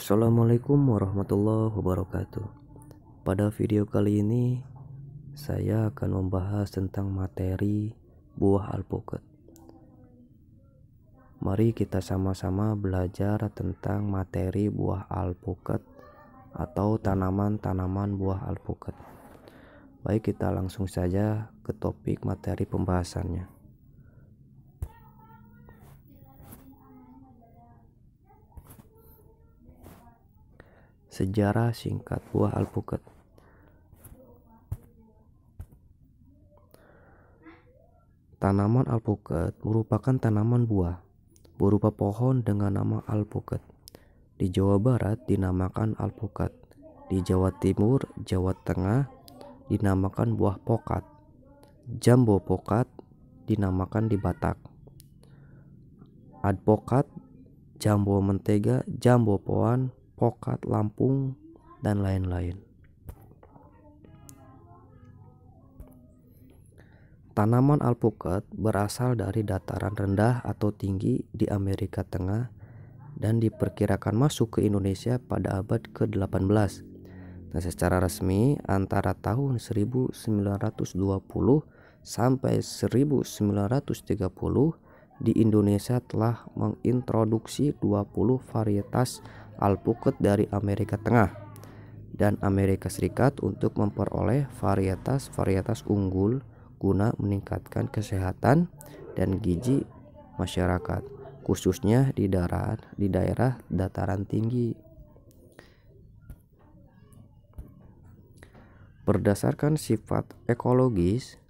Assalamualaikum warahmatullahi wabarakatuh. Pada video kali ini, saya akan membahas tentang materi buah alpukat. Mari kita sama-sama belajar tentang materi buah alpukat atau tanaman-tanaman buah alpukat. Baik, kita langsung saja ke topik materi pembahasannya. Sejarah singkat buah alpukat. Tanaman alpukat merupakan tanaman buah berupa pohon dengan nama alpukat. Di Jawa Barat dinamakan alpukat. Di Jawa Timur, Jawa Tengah dinamakan buah pokat. Jambo pokat dinamakan di Batak. Adpokat, jambo mentega, jambo poan, Pokat, Lampung, dan lain-lain. Tanaman alpukat berasal dari dataran rendah atau tinggi di Amerika Tengah dan diperkirakan masuk ke Indonesia pada abad ke-18. Nah, secara resmi antara tahun 1920 sampai 1930 di Indonesia telah mengintroduksi 20 varietas alpukat dari Amerika Tengah dan Amerika Serikat untuk memperoleh varietas-varietas unggul guna meningkatkan kesehatan dan gizi masyarakat khususnya di daerah di daerah dataran tinggi. Berdasarkan sifat ekologis,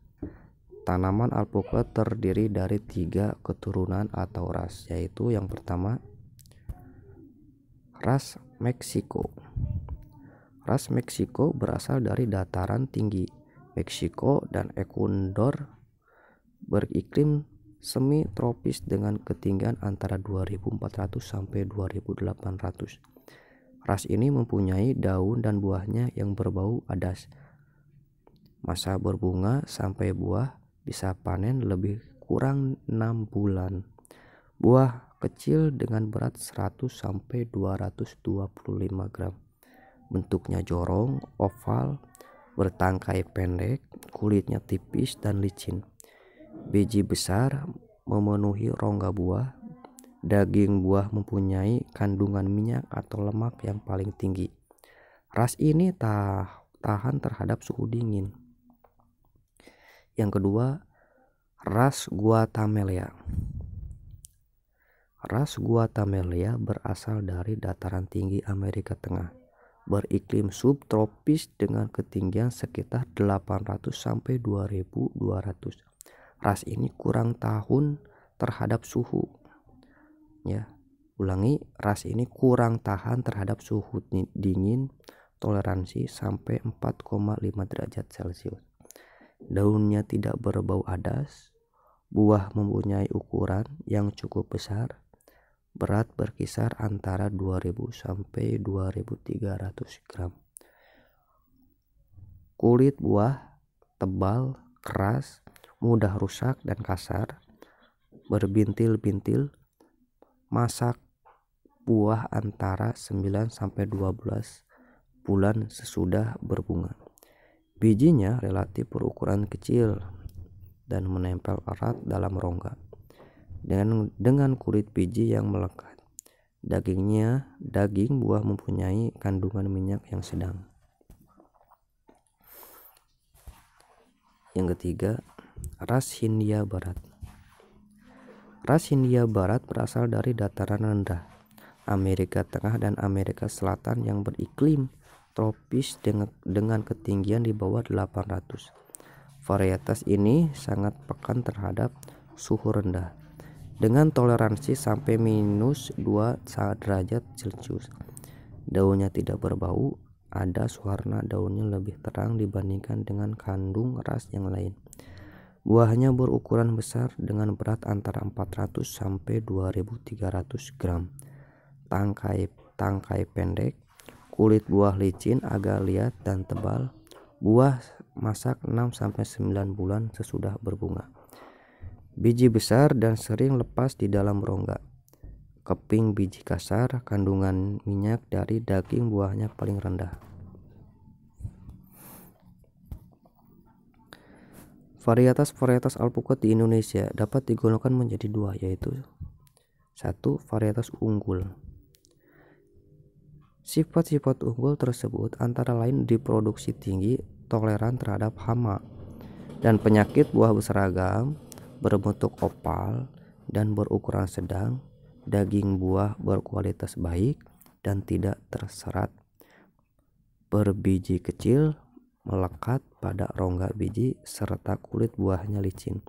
tanaman alpukat terdiri dari tiga keturunan atau ras, yaitu yang pertama Ras Meksiko. Ras Meksiko berasal dari dataran tinggi Meksiko dan Ekuador beriklim semi tropis dengan ketinggian antara 2400 sampai 2800. Ras ini mempunyai daun dan buahnya yang berbau adas. Masa berbunga sampai buah bisa panen lebih kurang 6 bulan. Buah kecil dengan berat 100 sampai 225 gram. Bentuknya jorong, oval, bertangkai pendek, kulitnya tipis dan licin. Biji besar memenuhi rongga buah. Daging buah mempunyai kandungan minyak atau lemak yang paling tinggi. Ras ini tahan terhadap suhu dingin. Yang kedua, ras Guatemala Ras Guatemala berasal dari dataran tinggi Amerika Tengah, beriklim subtropis dengan ketinggian sekitar 800 sampai 2200. Ras ini kurang tahun terhadap suhu. Ya, ulangi ras ini kurang tahan terhadap suhu dingin toleransi sampai 4,5 derajat celcius daunnya tidak berbau adas buah mempunyai ukuran yang cukup besar berat berkisar antara 2000 sampai 2300 gram. Kulit buah tebal, keras, mudah rusak dan kasar, berbintil-bintil. Masak buah antara 9 sampai 12 bulan sesudah berbunga. Bijinya relatif berukuran kecil dan menempel erat dalam rongga dengan dengan kulit biji yang melekat. Dagingnya, daging buah mempunyai kandungan minyak yang sedang. Yang ketiga, ras Hindia Barat. Ras Hindia Barat berasal dari dataran rendah Amerika Tengah dan Amerika Selatan yang beriklim tropis dengan, dengan ketinggian di bawah 800. Varietas ini sangat pekan terhadap suhu rendah dengan toleransi sampai minus 2 derajat celcius daunnya tidak berbau ada warna daunnya lebih terang dibandingkan dengan kandung ras yang lain buahnya berukuran besar dengan berat antara 400 sampai 2300 gram tangkai tangkai pendek kulit buah licin agak liat dan tebal buah masak 6-9 bulan sesudah berbunga Biji besar dan sering lepas di dalam rongga. Keping biji kasar kandungan minyak dari daging buahnya paling rendah. Varietas-varietas alpukat di Indonesia dapat digolongkan menjadi dua yaitu satu varietas unggul. Sifat-sifat unggul tersebut antara lain diproduksi tinggi, toleran terhadap hama dan penyakit buah berseragam, berbentuk opal dan berukuran sedang, daging buah berkualitas baik dan tidak terserat, berbiji kecil melekat pada rongga biji serta kulit buahnya licin.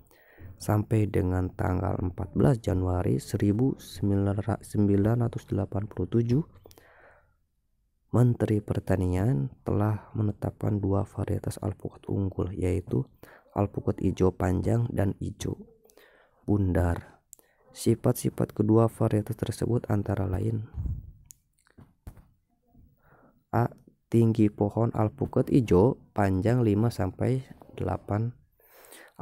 Sampai dengan tanggal 14 Januari 1987, Menteri Pertanian telah menetapkan dua varietas alpukat unggul yaitu alpukat hijau panjang dan hijau bundar. Sifat-sifat kedua varietas tersebut antara lain A. Tinggi pohon alpukat hijau panjang 5 sampai 8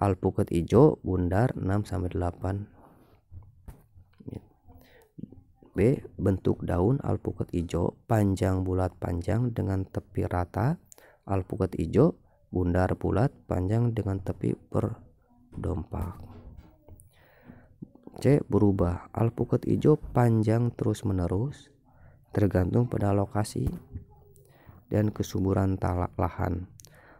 alpukat hijau bundar 6 sampai 8 B. Bentuk daun alpukat hijau panjang bulat panjang dengan tepi rata alpukat hijau bundar bulat panjang dengan tepi berdompak. C. Berubah. Alpukat hijau panjang terus-menerus tergantung pada lokasi dan kesuburan talak lahan.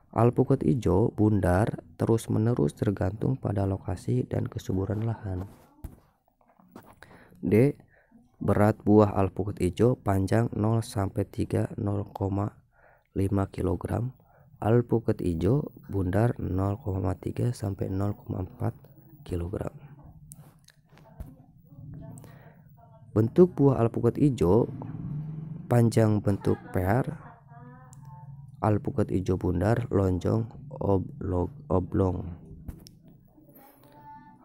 Alpukat hijau bundar terus-menerus tergantung pada lokasi dan kesuburan lahan. D. Berat buah alpukat hijau panjang 0 sampai 3 0,5 kg alpukat hijau bundar 0,3 sampai 0,4 kg. Bentuk buah alpukat hijau panjang bentuk pear alpukat hijau bundar lonjong oblong oblong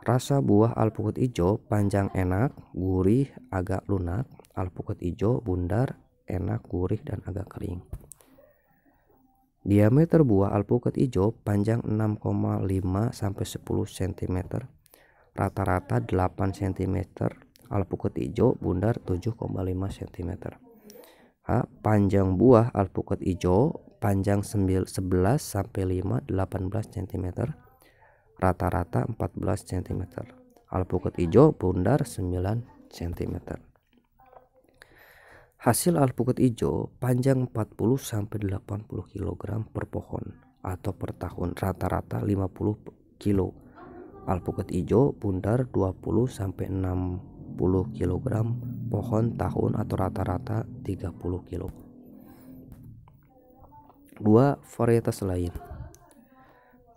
rasa buah alpukat hijau panjang enak gurih agak lunak alpukat hijau bundar enak gurih dan agak kering Diameter buah alpukat hijau panjang 6,5 sampai 10 cm. Rata-rata 8 cm. Alpukat hijau bundar 7,5 cm. H. Panjang buah alpukat hijau panjang 11 sampai 5 18 cm. Rata-rata 14 cm. Alpukat hijau bundar 9 cm. Hasil alpukat ijo panjang 40-80 kg per pohon atau per tahun rata-rata 50 kg. Alpukat ijo bundar 20-60 kg pohon tahun atau rata-rata 30 kg. Dua varietas lain.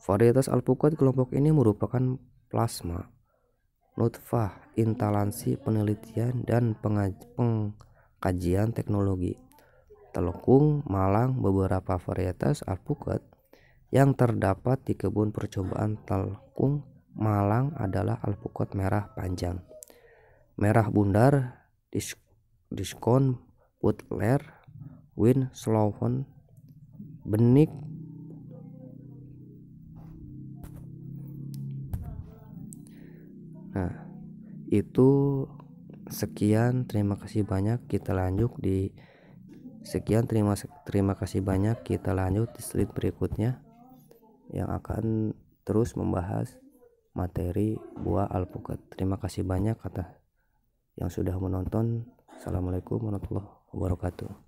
Varietas alpukat kelompok ini merupakan plasma, nutfah, intalansi penelitian dan pengaj peng kajian teknologi. Telukung, Malang, beberapa varietas alpukat yang terdapat di kebun percobaan Telukung, Malang adalah alpukat merah panjang, merah bundar, diskon, putler, win, slowon, benik, nah itu sekian terima kasih banyak kita lanjut di sekian terima terima kasih banyak kita lanjut di slide berikutnya yang akan terus membahas materi buah alpukat terima kasih banyak atas yang sudah menonton assalamualaikum warahmatullahi wabarakatuh